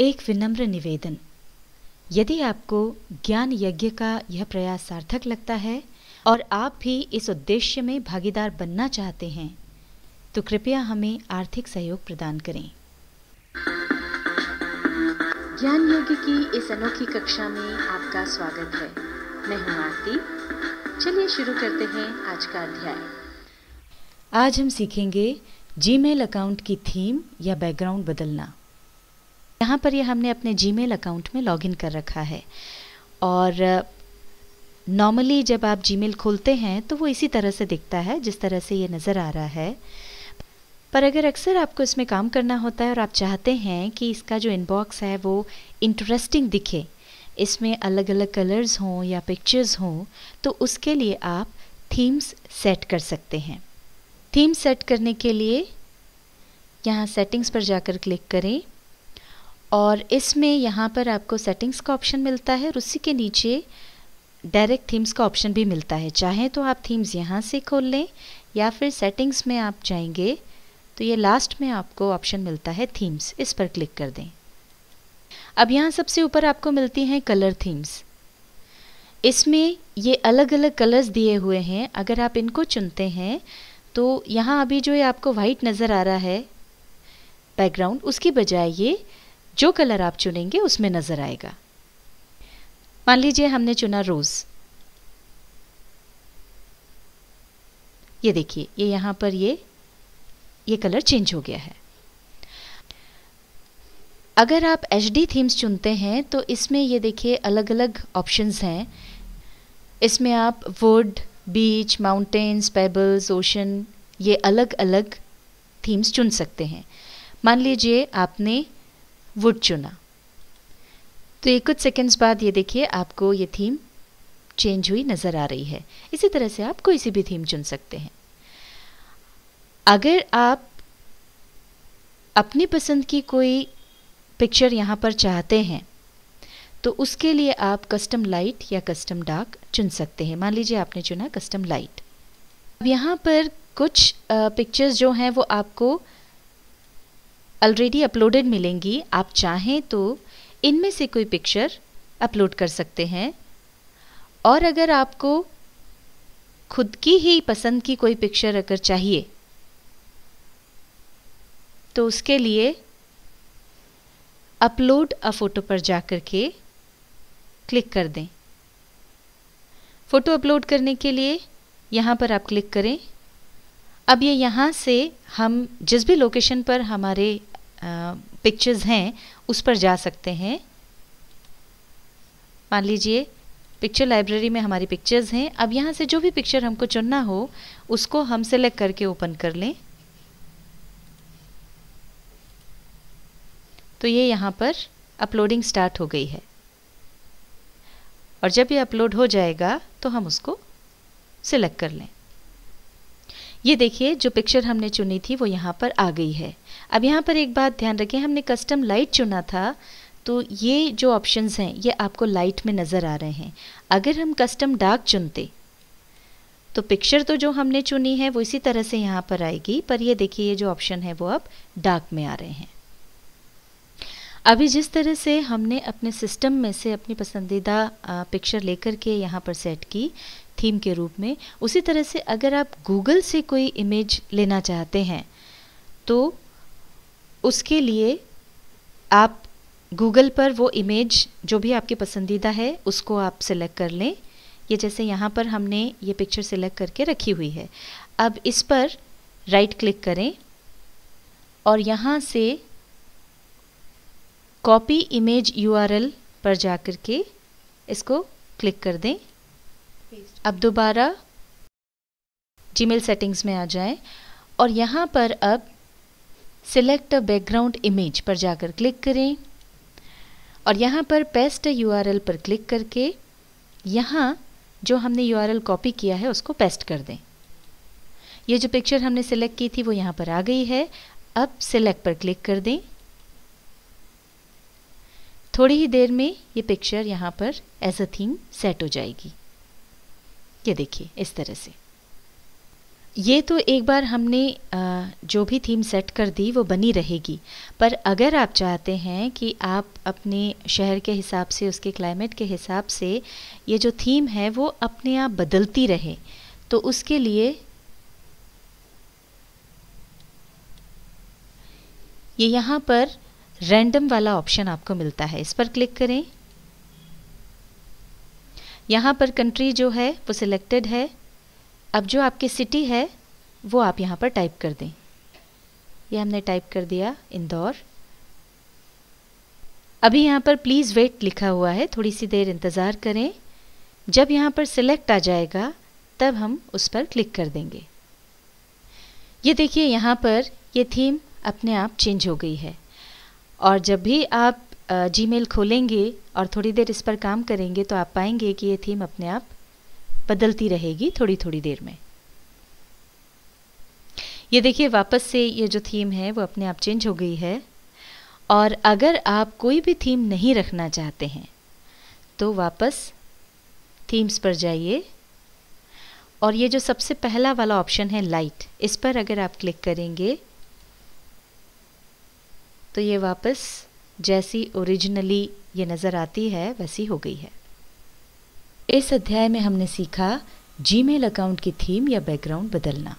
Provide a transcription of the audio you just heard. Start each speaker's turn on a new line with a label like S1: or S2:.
S1: एक विनम्र निवेदन यदि आपको ज्ञान यज्ञ का यह प्रयास सार्थक लगता है और आप भी इस उद्देश्य में भागीदार बनना चाहते हैं तो कृपया हमें आर्थिक सहयोग प्रदान करें ज्ञान यज्ञ की इस अनोखी कक्षा में आपका स्वागत है मैं हूं आरती चलिए शुरू करते हैं आज का अध्याय आज हम सीखेंगे जीमेल अकाउंट की थीम या बैकग्राउंड बदलना यहाँ पर ये यह हमने अपने जीमेल अकाउंट में लॉगिन कर रखा है और नॉर्मली जब आप जीमेल खोलते हैं तो वो इसी तरह से दिखता है जिस तरह से ये नज़र आ रहा है पर अगर अक्सर आपको इसमें काम करना होता है और आप चाहते हैं कि इसका जो इनबॉक्स है वो इंटरेस्टिंग दिखे इसमें अलग अलग कलर्स हों या पिक्चर्स हों तो उसके लिए आप थीम्स सेट कर सकते हैं थीम सेट करने के लिए यहाँ सेटिंग्स पर जाकर क्लिक करें और इसमें यहाँ पर आपको सेटिंग्स का ऑप्शन मिलता है और उसी के नीचे डायरेक्ट थीम्स का ऑप्शन भी मिलता है चाहें तो आप थीम्स यहाँ से खोल लें या फिर सेटिंग्स में आप जाएंगे तो ये लास्ट में आपको ऑप्शन मिलता है थीम्स इस पर क्लिक कर दें अब यहाँ सबसे ऊपर आपको मिलती हैं कलर थीम्स इसमें ये अलग अलग कलर्स दिए हुए हैं अगर आप इनको चुनते हैं तो यहाँ अभी जो ये आपको वाइट नज़र आ रहा है बैकग्राउंड उसकी बजाय ये जो कलर आप चुनेंगे उसमें नज़र आएगा मान लीजिए हमने चुना रोज़ ये देखिए ये यहां पर ये ये कलर चेंज हो गया है अगर आप एच डी थीम्स चुनते हैं तो इसमें ये देखिए अलग अलग ऑप्शंस हैं इसमें आप wood beach mountains pebbles ocean ये अलग अलग थीम्स चुन सकते हैं मान लीजिए आपने वुड चुना तो ये कुछ सेकंड्स बाद ये देखिए आपको ये थीम चेंज हुई नज़र आ रही है इसी तरह से आप कोई सी भी थीम चुन सकते हैं अगर आप अपनी पसंद की कोई पिक्चर यहाँ पर चाहते हैं तो उसके लिए आप कस्टम लाइट या कस्टम डार्क चुन सकते हैं मान लीजिए आपने चुना कस्टम लाइट अब यहाँ पर कुछ पिक्चर्स जो हैं वो आपको ऑलरेडी अपलोडेड मिलेंगी आप चाहें तो इनमें से कोई पिक्चर अपलोड कर सकते हैं और अगर आपको खुद की ही पसंद की कोई पिक्चर अगर चाहिए तो उसके लिए अपलोड अ फ़ोटो पर जा कर के क्लिक कर दें फ़ोटो अपलोड करने के लिए यहाँ पर आप क्लिक करें अब ये यहाँ से हम जिस भी लोकेशन पर हमारे पिक्चर्स हैं उस पर जा सकते हैं मान लीजिए पिक्चर लाइब्रेरी में हमारी पिक्चर्स हैं अब यहाँ से जो भी पिक्चर हमको चुनना हो उसको हम सेलेक्ट करके ओपन कर लें तो ये यहाँ पर अपलोडिंग स्टार्ट हो गई है और जब ये अपलोड हो जाएगा तो हम उसको सिलेक्ट कर लें ये देखिए जो पिक्चर हमने चुनी थी वो यहाँ पर आ गई है अब यहाँ पर एक बात ध्यान रखें हमने कस्टम लाइट चुना था तो ये जो ऑप्शंस हैं ये आपको लाइट में नज़र आ रहे हैं अगर हम कस्टम डार्क चुनते तो पिक्चर तो जो हमने चुनी है वो इसी तरह से यहाँ पर आएगी पर ये देखिए ये जो ऑप्शन है वो अब डार्क में आ रहे हैं अभी जिस तरह से हमने अपने सिस्टम में से अपनी पसंदीदा पिक्चर लेकर के यहाँ पर सेट की थीम के रूप में उसी तरह से अगर आप गूगल से कोई इमेज लेना चाहते हैं तो उसके लिए आप गूगल पर वो इमेज जो भी आपके पसंदीदा है उसको आप सिलेक्ट कर लें ये जैसे यहाँ पर हमने ये पिक्चर सिलेक्ट करके रखी हुई है अब इस पर राइट क्लिक करें और यहाँ से कॉपी इमेज यूआरएल पर जा कर के इसको क्लिक कर दें अब दोबारा जीमेल सेटिंग्स में आ जाएं और यहाँ पर अब सिलेक्ट अ बैकग्राउंड इमेज पर जाकर क्लिक करें और यहाँ पर पेस्ट यू आर पर क्लिक करके यहाँ जो हमने यू आर कॉपी किया है उसको पेस्ट कर दें ये जो पिक्चर हमने सेलेक्ट की थी वो यहाँ पर आ गई है अब सिलेक्ट पर क्लिक कर दें थोड़ी ही देर में ये पिक्चर यहाँ पर एज अ थीम सेट हो जाएगी ये देखिए इस तरह से ये तो एक बार हमने जो भी थीम सेट कर दी वो बनी रहेगी पर अगर आप चाहते हैं कि आप अपने शहर के हिसाब से उसके क्लाइमेट के हिसाब से ये जो थीम है वो अपने आप बदलती रहे तो उसके लिए ये यहाँ पर रैंडम वाला ऑप्शन आपको मिलता है इस पर क्लिक करें यहाँ पर कंट्री जो है वो सिलेक्टेड है अब जो आपकी सिटी है वो आप यहाँ पर टाइप कर दें ये हमने टाइप कर दिया इंदौर अभी यहाँ पर प्लीज़ वेट लिखा हुआ है थोड़ी सी देर इंतज़ार करें जब यहाँ पर सिलेक्ट आ जाएगा तब हम उस पर क्लिक कर देंगे ये देखिए यहाँ पर ये थीम अपने आप चेंज हो गई है और जब भी आप जी खोलेंगे और थोड़ी देर इस पर काम करेंगे तो आप पाएंगे कि ये थीम अपने आप बदलती रहेगी थोड़ी थोड़ी देर में ये देखिए वापस से ये जो थीम है वो अपने आप चेंज हो गई है और अगर आप कोई भी थीम नहीं रखना चाहते हैं तो वापस थीम्स पर जाइए और ये जो सबसे पहला वाला ऑप्शन है लाइट इस पर अगर आप क्लिक करेंगे तो ये वापस जैसी ओरिजिनली ये नज़र आती है वैसी हो गई है इस अध्याय में हमने सीखा जीमेल अकाउंट की थीम या बैकग्राउंड बदलना